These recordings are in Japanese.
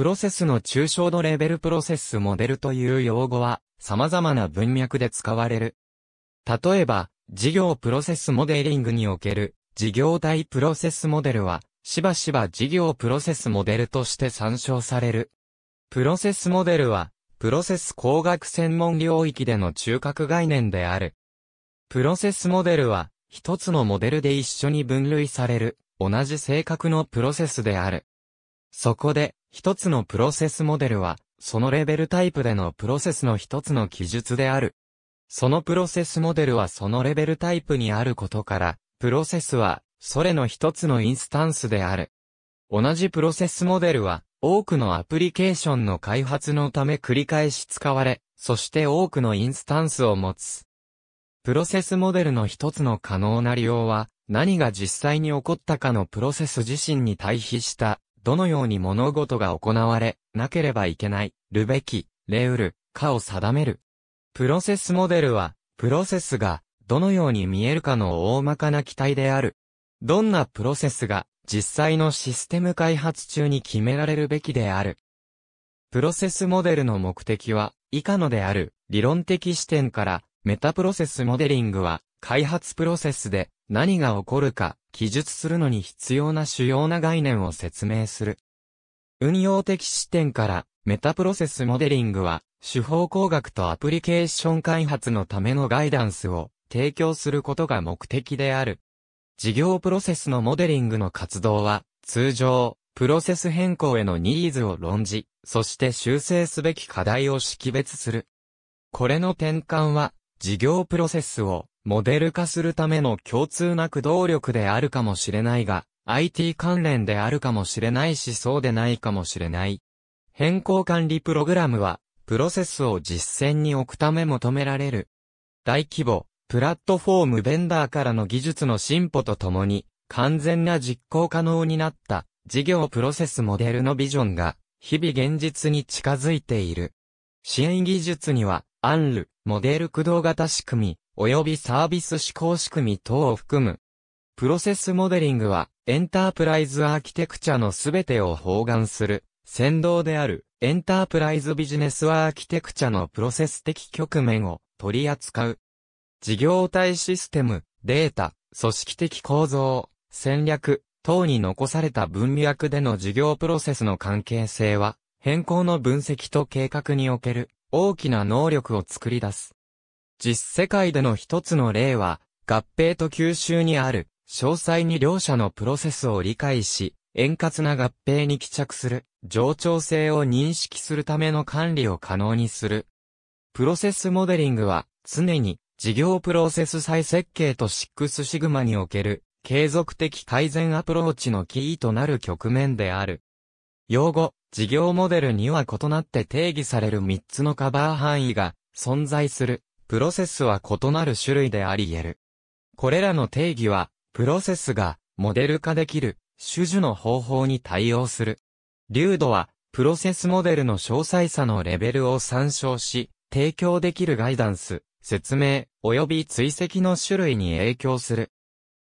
プロセスの抽象度レベルプロセスモデルという用語は、様々な文脈で使われる。例えば、事業プロセスモデリングにおける、事業体プロセスモデルは、しばしば事業プロセスモデルとして参照される。プロセスモデルは、プロセス工学専門領域での中核概念である。プロセスモデルは、一つのモデルで一緒に分類される、同じ性格のプロセスである。そこで、一つのプロセスモデルは、そのレベルタイプでのプロセスの一つの記述である。そのプロセスモデルはそのレベルタイプにあることから、プロセスは、それの一つのインスタンスである。同じプロセスモデルは、多くのアプリケーションの開発のため繰り返し使われ、そして多くのインスタンスを持つ。プロセスモデルの一つの可能な利用は、何が実際に起こったかのプロセス自身に対比したどのように物事が行われ、なければいけない、るべき、れうる、かを定める。プロセスモデルは、プロセスが、どのように見えるかの大まかな期待である。どんなプロセスが、実際のシステム開発中に決められるべきである。プロセスモデルの目的は、以下のである、理論的視点から、メタプロセスモデリングは、開発プロセスで何が起こるか、記述するのに必要な主要な概念を説明する。運用的視点から、メタプロセスモデリングは、手法工学とアプリケーション開発のためのガイダンスを提供することが目的である。事業プロセスのモデリングの活動は、通常、プロセス変更へのニーズを論じ、そして修正すべき課題を識別する。これの転換は、事業プロセスをモデル化するための共通な駆動力であるかもしれないが、IT 関連であるかもしれないしそうでないかもしれない。変更管理プログラムは、プロセスを実践に置くため求められる。大規模、プラットフォームベンダーからの技術の進歩とともに、完全な実行可能になった、事業プロセスモデルのビジョンが、日々現実に近づいている。支援技術には、アンル、モデル駆動型仕組み、及びサービス施行仕組み等を含む。プロセスモデリングは、エンタープライズアーキテクチャのすべてを包含する、先導である、エンタープライズビジネスアーキテクチャのプロセス的局面を取り扱う。事業体システム、データ、組織的構造、戦略、等に残された文脈での事業プロセスの関係性は、変更の分析と計画における大きな能力を作り出す。実世界での一つの例は、合併と吸収にある、詳細に両者のプロセスを理解し、円滑な合併に帰着する、冗長性を認識するための管理を可能にする。プロセスモデリングは、常に、事業プロセス再設計とシックスシグマにおける、継続的改善アプローチのキーとなる局面である。用語、事業モデルには異なって定義される3つのカバー範囲が存在する。プロセスは異なる種類であり得る。これらの定義は、プロセスがモデル化できる種々の方法に対応する。流度は、プロセスモデルの詳細さのレベルを参照し、提供できるガイダンス、説明、及び追跡の種類に影響する。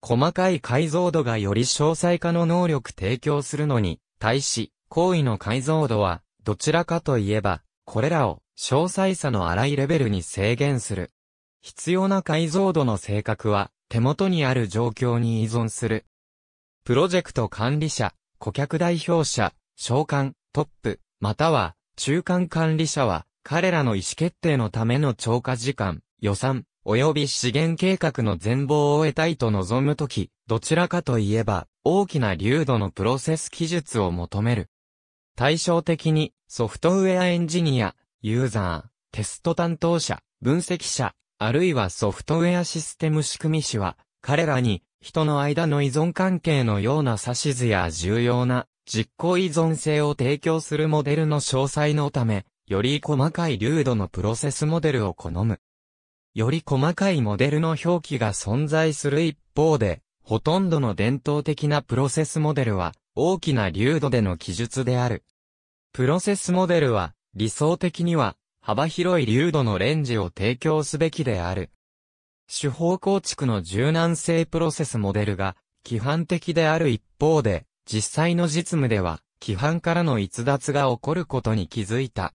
細かい解像度がより詳細化の能力提供するのに、対し、行為の解像度は、どちらかといえば、これらを詳細さの荒いレベルに制限する。必要な解像度の性格は、手元にある状況に依存する。プロジェクト管理者、顧客代表者、召喚、トップ、または、中間管理者は、彼らの意思決定のための超過時間、予算、及び資源計画の全貌を得たいと望むとき、どちらかといえば、大きな流度のプロセス技術を求める。対照的に、ソフトウェアエンジニア、ユーザー、テスト担当者、分析者、あるいはソフトウェアシステム仕組み師は、彼らに人の間の依存関係のような指図や重要な実行依存性を提供するモデルの詳細のため、より細かい流度のプロセスモデルを好む。より細かいモデルの表記が存在する一方で、ほとんどの伝統的なプロセスモデルは大きな流度での記述である。プロセスモデルは理想的には、幅広い流度のレンジを提供すべきである。手法構築の柔軟性プロセスモデルが、規範的である一方で、実際の実務では、規範からの逸脱が起こることに気づいた。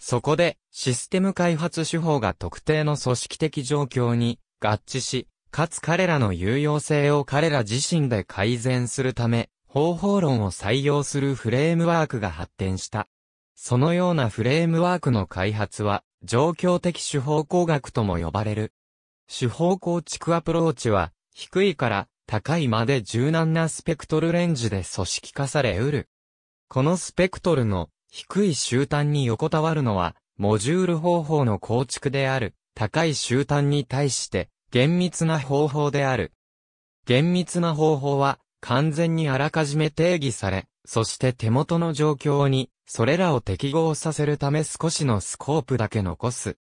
そこで、システム開発手法が特定の組織的状況に合致し、かつ彼らの有用性を彼ら自身で改善するため、方法論を採用するフレームワークが発展した。そのようなフレームワークの開発は、状況的手法工学とも呼ばれる。手法構築アプローチは、低いから高いまで柔軟なスペクトルレンジで組織化され得る。このスペクトルの低い終端に横たわるのは、モジュール方法の構築である、高い終端に対して厳密な方法である。厳密な方法は完全にあらかじめ定義され、そして手元の状況に、それらを適合させるため少しのスコープだけ残す。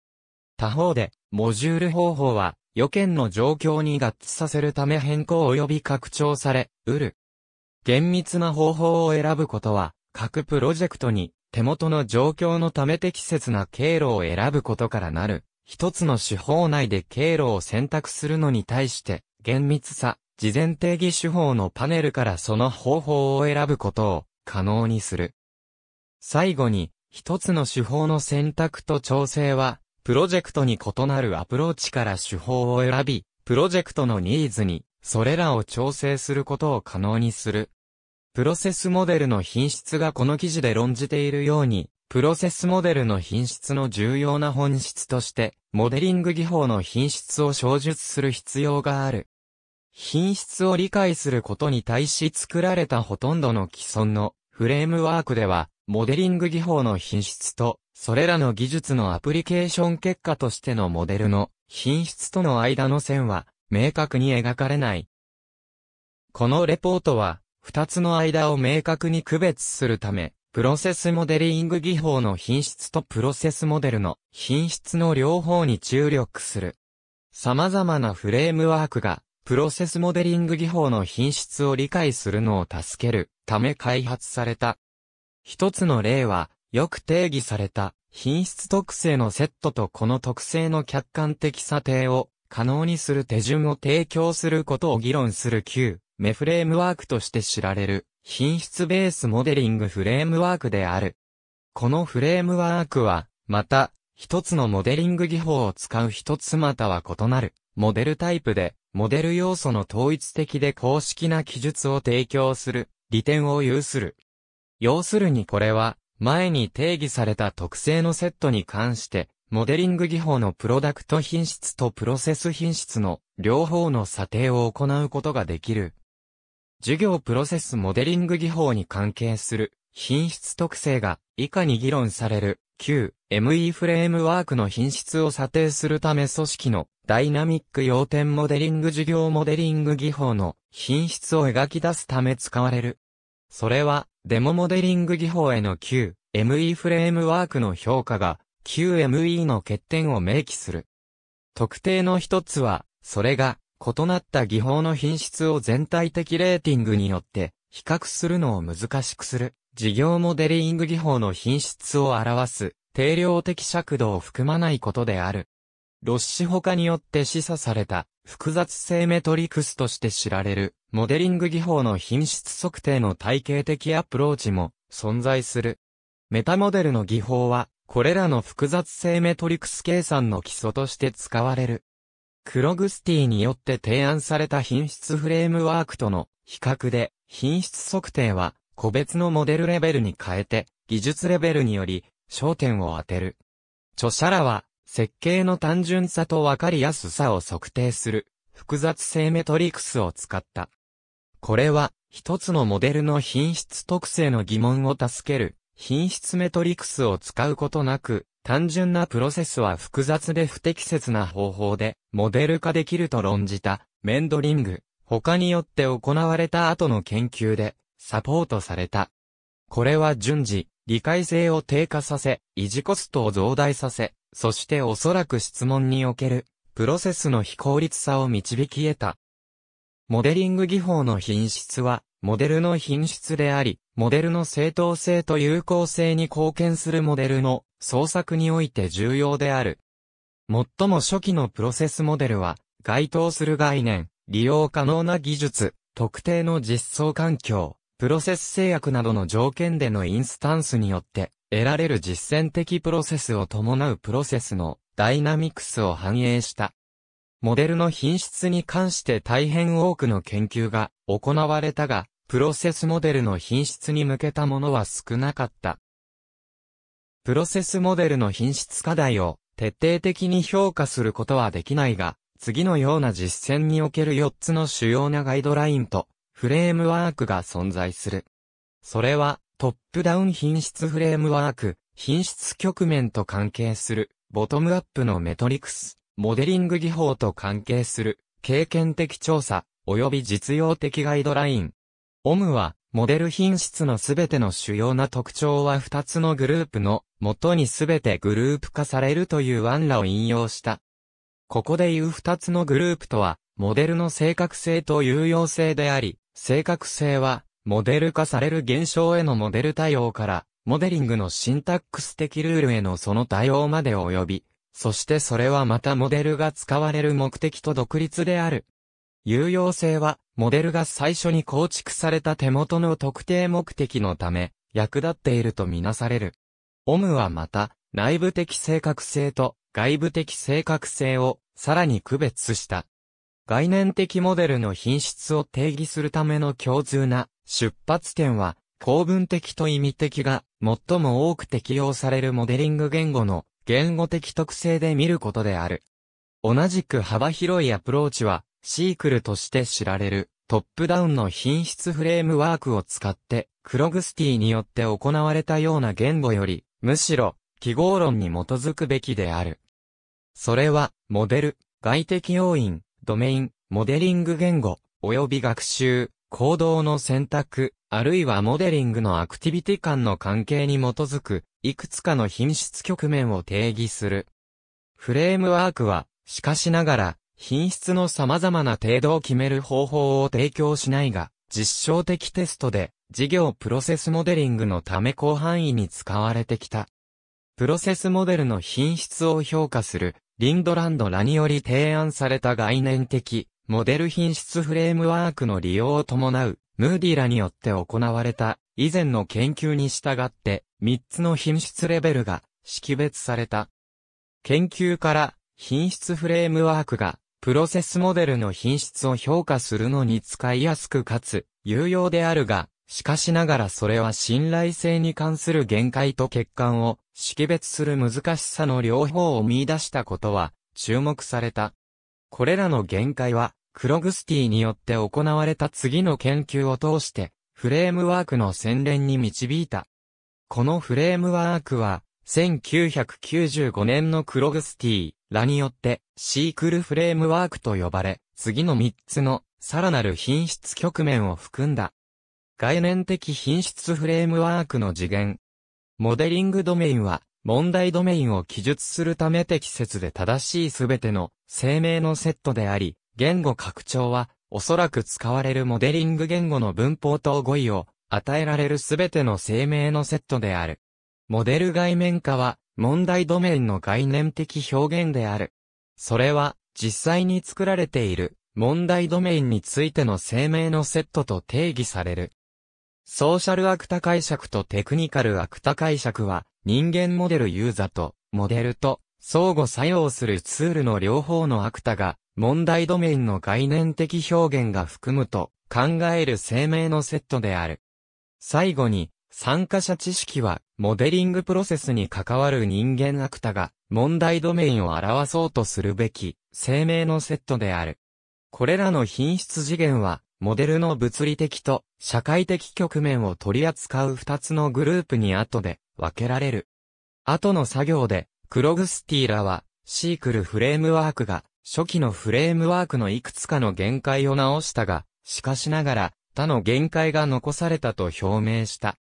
他方で、モジュール方法は、予見の状況に合致させるため変更及び拡張され、うる。厳密な方法を選ぶことは、各プロジェクトに手元の状況のため適切な経路を選ぶことからなる。一つの手法内で経路を選択するのに対して、厳密さ、事前定義手法のパネルからその方法を選ぶことを可能にする。最後に、一つの手法の選択と調整は、プロジェクトに異なるアプローチから手法を選び、プロジェクトのニーズに、それらを調整することを可能にする。プロセスモデルの品質がこの記事で論じているように、プロセスモデルの品質の重要な本質として、モデリング技法の品質を小述する必要がある。品質を理解することに対し作られたほとんどの既存のフレームワークでは、モデリング技法の品質と、それらの技術のアプリケーション結果としてのモデルの品質との間の線は明確に描かれない。このレポートは、二つの間を明確に区別するため、プロセスモデリング技法の品質とプロセスモデルの品質の両方に注力する。様々なフレームワークがプロセスモデリング技法の品質を理解するのを助けるため開発された。一つの例は、よく定義された品質特性のセットとこの特性の客観的査定を可能にする手順を提供することを議論する旧メフレームワークとして知られる品質ベースモデリングフレームワークである。このフレームワークは、また、一つのモデリング技法を使う一つまたは異なるモデルタイプでモデル要素の統一的で公式な記述を提供する、利点を有する。要するにこれは、前に定義された特性のセットに関して、モデリング技法のプロダクト品質とプロセス品質の両方の査定を行うことができる。授業プロセスモデリング技法に関係する品質特性が以下に議論される Q、ME フレームワークの品質を査定するため組織のダイナミック要点モデリング事業モデリング技法の品質を描き出すため使われる。それはデモモデリング技法への Q、ME フレームワークの評価が QME の欠点を明記する。特定の一つは、それが異なった技法の品質を全体的レーティングによって比較するのを難しくする事業モデリング技法の品質を表す定量的尺度を含まないことである。ロッシ他によって示唆された複雑性メトリクスとして知られるモデリング技法の品質測定の体系的アプローチも存在する。メタモデルの技法はこれらの複雑性メトリクス計算の基礎として使われる。クログスティによって提案された品質フレームワークとの比較で品質測定は個別のモデルレベルに変えて、技術レベルにより、焦点を当てる。著者らは、設計の単純さと分かりやすさを測定する、複雑性メトリクスを使った。これは、一つのモデルの品質特性の疑問を助ける、品質メトリクスを使うことなく、単純なプロセスは複雑で不適切な方法で、モデル化できると論じた、メンドリング。他によって行われた後の研究で、サポートされた。これは順次、理解性を低下させ、維持コストを増大させ、そしておそらく質問における、プロセスの非効率さを導き得た。モデリング技法の品質は、モデルの品質であり、モデルの正当性と有効性に貢献するモデルの創作において重要である。最も初期のプロセスモデルは、該当する概念、利用可能な技術、特定の実装環境、プロセス制約などの条件でのインスタンスによって得られる実践的プロセスを伴うプロセスのダイナミクスを反映した。モデルの品質に関して大変多くの研究が行われたが、プロセスモデルの品質に向けたものは少なかった。プロセスモデルの品質課題を徹底的に評価することはできないが、次のような実践における4つの主要なガイドラインとフレームワークが存在する。それは、トップダウン品質フレームワーク、品質局面と関係する、ボトムアップのメトリクス、モデリング技法と関係する、経験的調査、及び実用的ガイドライン。オムは、モデル品質のすべての主要な特徴は2つのグループの、元にすべてグループ化されるという案らを引用した。ここでいう2つのグループとは、モデルの正確性と有用性であり、正確性は、モデル化される現象へのモデル対応から、モデリングのシンタックス的ルールへのその対応まで及び、そしてそれはまたモデルが使われる目的と独立である。有用性は、モデルが最初に構築された手元の特定目的のため、役立っているとみなされる。オムはまた、内部的正確性と外部的正確性をさらに区別した。概念的モデルの品質を定義するための共通な出発点は、公文的と意味的が最も多く適用されるモデリング言語の言語的特性で見ることである。同じく幅広いアプローチは、シークルとして知られるトップダウンの品質フレームワークを使って、クログスティによって行われたような言語より、むしろ、記号論に基づくべきである。それは、モデル、外的要因、ドメイン、モデリング言語、及び学習、行動の選択、あるいはモデリングのアクティビティ間の関係に基づく、いくつかの品質局面を定義する。フレームワークは、しかしながら、品質の様々な程度を決める方法を提供しないが、実証的テストで、事業プロセスモデリングのため広範囲に使われてきた。プロセスモデルの品質を評価するリンドランドらにより提案された概念的、モデル品質フレームワークの利用を伴う、ムーディらによって行われた、以前の研究に従って、3つの品質レベルが識別された。研究から、品質フレームワークが、プロセスモデルの品質を評価するのに使いやすくかつ、有用であるが、しかしながらそれは信頼性に関する限界と欠陥を識別する難しさの両方を見出したことは注目された。これらの限界はクログスティによって行われた次の研究を通してフレームワークの洗練に導いた。このフレームワークは1995年のクログスティらによってシークルフレームワークと呼ばれ次の3つのさらなる品質局面を含んだ。概念的品質フレームワークの次元。モデリングドメインは、問題ドメインを記述するため適切で正しいすべての声明のセットであり、言語拡張は、おそらく使われるモデリング言語の文法と語彙を与えられるすべての声明のセットである。モデル概念化は、問題ドメインの概念的表現である。それは、実際に作られている問題ドメインについての声明のセットと定義される。ソーシャルアクタ解釈とテクニカルアクタ解釈は、人間モデルユーザと、モデルと、相互作用するツールの両方のアクタが、問題ドメインの概念的表現が含むと、考える声明のセットである。最後に、参加者知識は、モデリングプロセスに関わる人間アクタが、問題ドメインを表そうとするべき、声明のセットである。これらの品質次元は、モデルの物理的と社会的局面を取り扱う二つのグループに後で分けられる。後の作業で、クログスティーラは、シークルフレームワークが、初期のフレームワークのいくつかの限界を直したが、しかしながら、他の限界が残されたと表明した。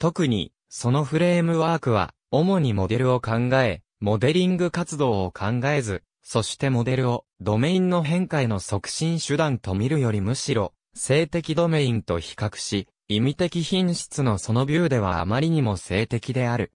特に、そのフレームワークは、主にモデルを考え、モデリング活動を考えず、そしてモデルをドメインの変化への促進手段と見るよりむしろ、性的ドメインと比較し、意味的品質のそのビューではあまりにも性的である。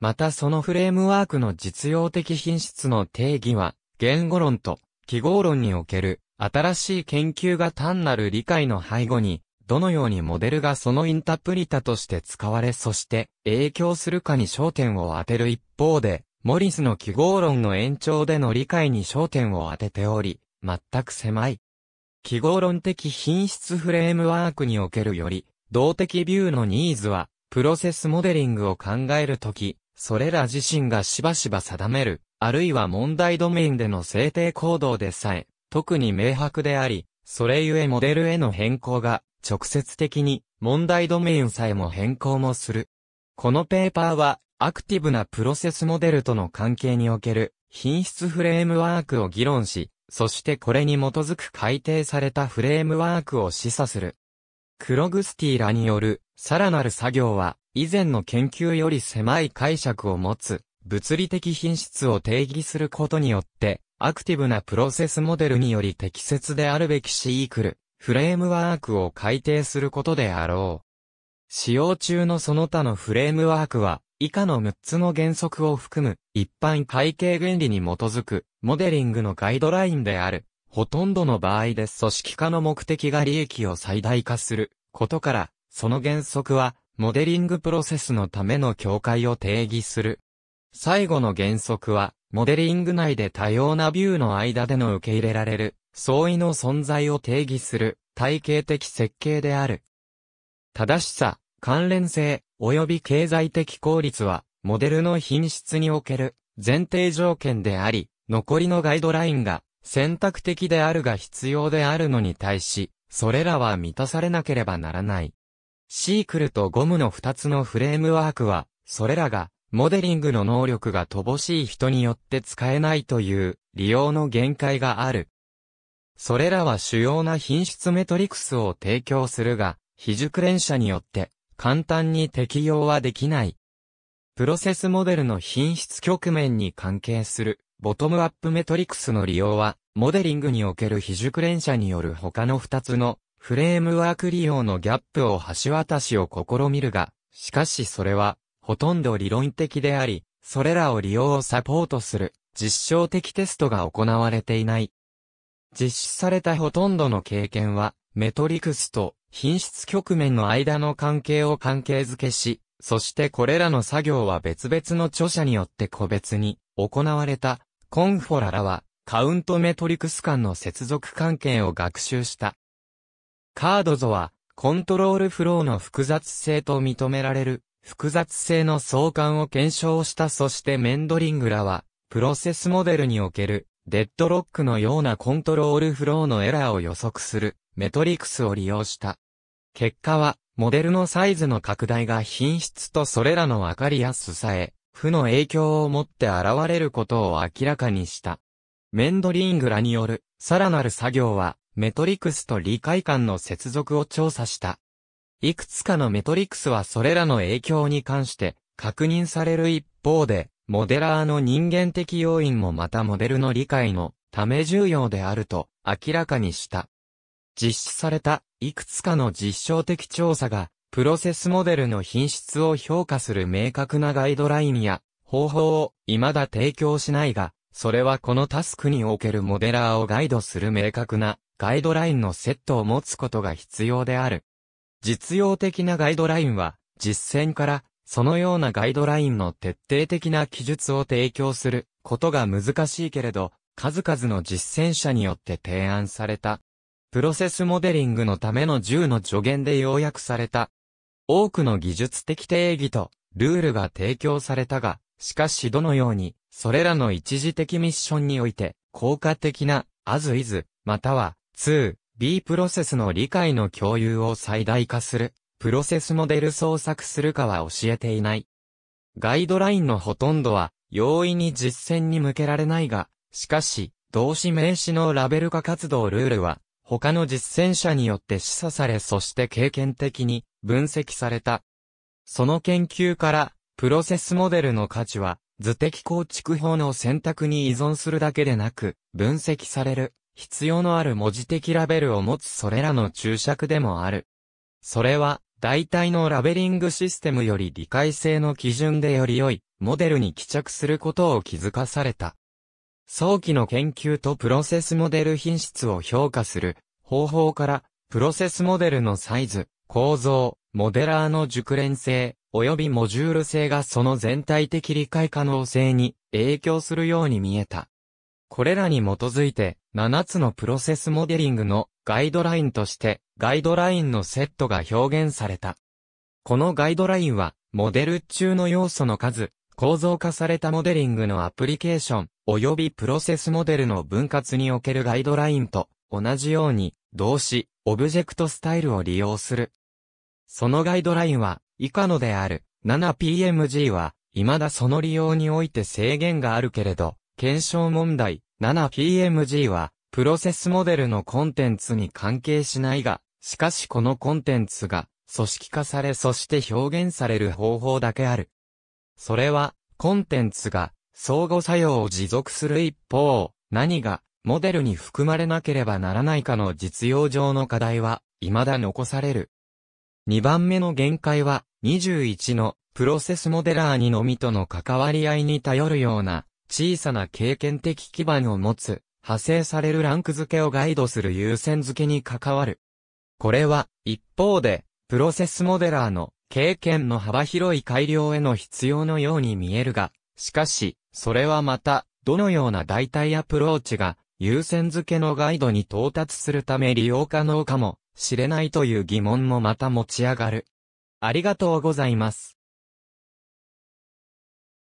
またそのフレームワークの実用的品質の定義は、言語論と記号論における新しい研究が単なる理解の背後に、どのようにモデルがそのインタプリタとして使われそして影響するかに焦点を当てる一方で、モリスの記号論の延長での理解に焦点を当てており、全く狭い。記号論的品質フレームワークにおけるより、動的ビューのニーズは、プロセスモデリングを考えるとき、それら自身がしばしば定める、あるいは問題ドメインでの制定行動でさえ、特に明白であり、それゆえモデルへの変更が、直接的に、問題ドメインさえも変更もする。このペーパーは、アクティブなプロセスモデルとの関係における品質フレームワークを議論し、そしてこれに基づく改定されたフレームワークを示唆する。クログスティーらによるさらなる作業は以前の研究より狭い解釈を持つ物理的品質を定義することによってアクティブなプロセスモデルにより適切であるべきシークルフレームワークを改定することであろう。使用中のその他のフレームワークは以下の6つの原則を含む一般会計原理に基づくモデリングのガイドラインである。ほとんどの場合で組織化の目的が利益を最大化することから、その原則はモデリングプロセスのための境界を定義する。最後の原則は、モデリング内で多様なビューの間での受け入れられる相違の存在を定義する体系的設計である。正しさ、関連性、及び経済的効率は、モデルの品質における前提条件であり、残りのガイドラインが選択的であるが必要であるのに対し、それらは満たされなければならない。シークルとゴムの2つのフレームワークは、それらが、モデリングの能力が乏しい人によって使えないという利用の限界がある。それらは主要な品質メトリクスを提供するが、非熟練者によって簡単に適用はできない。プロセスモデルの品質局面に関係する、ボトムアップメトリクスの利用は、モデリングにおける非熟練者による他の2つのフレームワーク利用のギャップを橋渡しを試みるが、しかしそれは、ほとんど理論的であり、それらを利用をサポートする実証的テストが行われていない。実施されたほとんどの経験は、メトリクスと品質局面の間の関係を関係付けし、そしてこれらの作業は別々の著者によって個別に行われた、コンフォララは、カウントメトリクス間の接続関係を学習した。カードゾは、コントロールフローの複雑性と認められる、複雑性の相関を検証したそしてメンドリングラは、プロセスモデルにおける、デッドロックのようなコントロールフローのエラーを予測する、メトリクスを利用した。結果は、モデルのサイズの拡大が品質とそれらの分かりやすさへ、負の影響をもって現れることを明らかにした。メンドリングらによる、さらなる作業は、メトリクスと理解感の接続を調査した。いくつかのメトリクスはそれらの影響に関して確認される一方で、モデラーの人間的要因もまたモデルの理解のため重要であると明らかにした。実施されたいくつかの実証的調査が、プロセスモデルの品質を評価する明確なガイドラインや方法を未だ提供しないが、それはこのタスクにおけるモデラーをガイドする明確なガイドラインのセットを持つことが必要である。実用的なガイドラインは、実践からそのようなガイドラインの徹底的な記述を提供することが難しいけれど、数々の実践者によって提案されたプロセスモデリングのための10の助言で要約された。多くの技術的定義とルールが提供されたが、しかしどのように、それらの一時的ミッションにおいて、効果的な、アズイズ、または、2、B プロセスの理解の共有を最大化する、プロセスモデル創作するかは教えていない。ガイドラインのほとんどは、容易に実践に向けられないが、しかし、動詞名詞のラベル化活動ルールは、他の実践者によって示唆されそして経験的に分析された。その研究から、プロセスモデルの価値は、図的構築法の選択に依存するだけでなく、分析される、必要のある文字的ラベルを持つそれらの注釈でもある。それは、大体のラベリングシステムより理解性の基準でより良い、モデルに帰着することを気づかされた。早期の研究とプロセスモデル品質を評価する方法から、プロセスモデルのサイズ、構造、モデラーの熟練性、及びモジュール性がその全体的理解可能性に影響するように見えた。これらに基づいて、7つのプロセスモデリングのガイドラインとして、ガイドラインのセットが表現された。このガイドラインは、モデル中の要素の数、構造化されたモデリングのアプリケーション、及びプロセスモデルの分割におけるガイドラインと同じように、動詞、オブジェクトスタイルを利用する。そのガイドラインは、以下のである、7PMG は、未だその利用において制限があるけれど、検証問題、7PMG は、プロセスモデルのコンテンツに関係しないが、しかしこのコンテンツが、組織化されそして表現される方法だけある。それは、コンテンツが相互作用を持続する一方、何がモデルに含まれなければならないかの実用上の課題は、未だ残される。2番目の限界は、21のプロセスモデラーにのみとの関わり合いに頼るような、小さな経験的基盤を持つ、派生されるランク付けをガイドする優先付けに関わる。これは、一方で、プロセスモデラーの経験の幅広い改良への必要のように見えるが、しかし、それはまた、どのような代替アプローチが、優先付けのガイドに到達するため利用可能かもしれないという疑問もまた持ち上がる。ありがとうございます。